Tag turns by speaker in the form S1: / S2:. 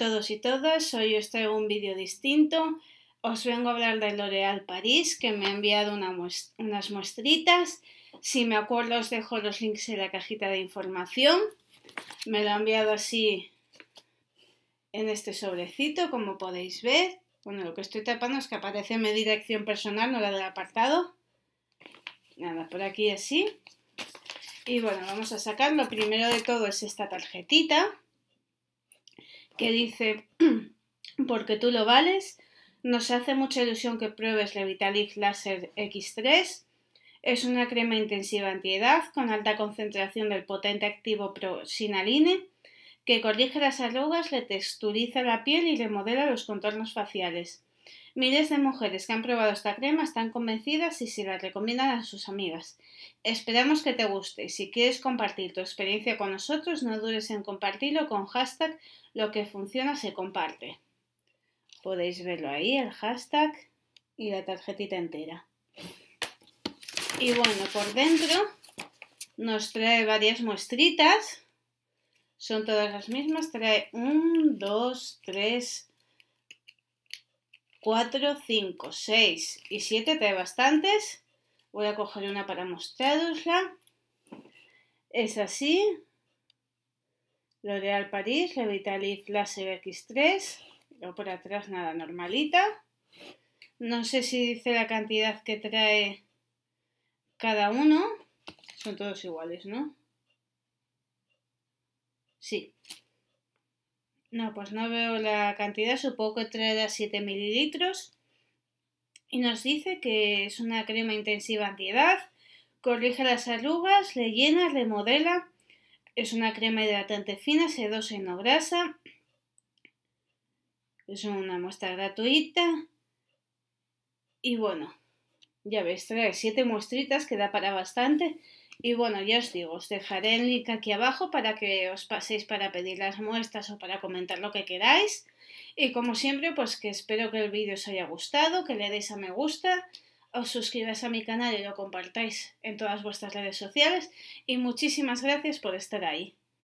S1: todos y todas, hoy os traigo un vídeo distinto. Os vengo a hablar de L'Oréal París, que me ha enviado unas muestritas. Si me acuerdo os dejo los links en la cajita de información. Me lo ha enviado así en este sobrecito, como podéis ver. Bueno, lo que estoy tapando es que aparece mi dirección personal, no la del apartado. Nada, por aquí así. Y bueno, vamos a sacar. Lo primero de todo es esta tarjetita que dice porque tú lo vales, nos hace mucha ilusión que pruebes la Vitalif Laser X3. Es una crema intensiva antiedad con alta concentración del potente activo prosinaline que corrige las arrugas, le texturiza la piel y le modela los contornos faciales. Miles de mujeres que han probado esta crema están convencidas y se la recomiendan a sus amigas. Esperamos que te guste y si quieres compartir tu experiencia con nosotros, no dudes en compartirlo con hashtag lo que funciona se comparte. Podéis verlo ahí, el hashtag y la tarjetita entera. Y bueno, por dentro nos trae varias muestritas. Son todas las mismas. Trae 1, 2, 3, 4, 5, 6 y 7, trae bastantes. Voy a coger una para mostrarosla. Es así. L'Oreal París, la Vitali Laser X3. Luego por atrás nada, normalita. No sé si dice la cantidad que trae cada uno. Son todos iguales, ¿no? Sí, no, pues no veo la cantidad, supongo que traerá 7 mililitros. Y nos dice que es una crema intensiva antiedad, corrige las arrugas, le llena, le modela. Es una crema hidratante fina, sedosa y no grasa. Es una muestra gratuita. Y bueno, ya ves, trae 7 muestritas que da para bastante. Y bueno, ya os digo, os dejaré el link aquí abajo para que os paséis para pedir las muestras o para comentar lo que queráis. Y como siempre, pues que espero que el vídeo os haya gustado, que le deis a me gusta, os suscribáis a mi canal y lo compartáis en todas vuestras redes sociales. Y muchísimas gracias por estar ahí.